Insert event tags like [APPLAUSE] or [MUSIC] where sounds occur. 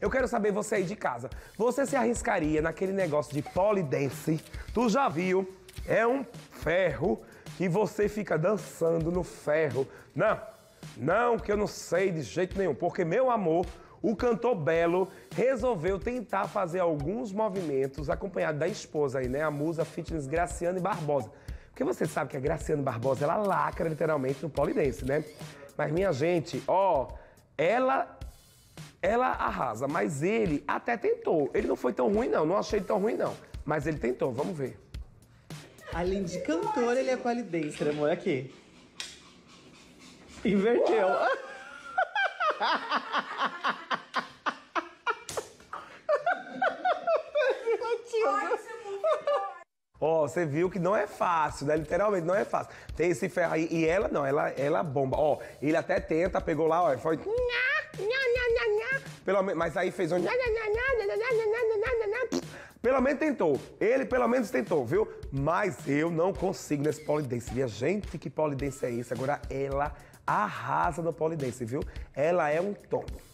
Eu quero saber você aí de casa. Você se arriscaria naquele negócio de polidense? Tu já viu? É um ferro que você fica dançando no ferro. Não, não, que eu não sei de jeito nenhum. Porque, meu amor, o cantor Belo resolveu tentar fazer alguns movimentos acompanhado da esposa aí, né? A musa fitness Graciane Barbosa. Porque você sabe que a Graciane Barbosa, ela lacra literalmente no polidense, né? Mas minha gente, ó, ela ela arrasa, mas ele até tentou. Ele não foi tão ruim, não. Não achei tão ruim, não. Mas ele tentou, vamos ver. Além de cantor, ele é qualidense, né, amor. Aqui. Inverteu. [LAUGHS] Ó, oh, você viu que não é fácil, né? Literalmente, não é fácil. Tem esse ferro aí. E ela não, ela, ela bomba. Ó, oh, ele até tenta, pegou lá, ó, e foi. Pelo menos, mas aí fez um. Pelo menos tentou. Ele pelo menos tentou, viu? Mas eu não consigo nesse polidense. Minha gente, que polidense é isso? Agora ela arrasa no polidense, viu? Ela é um tombo.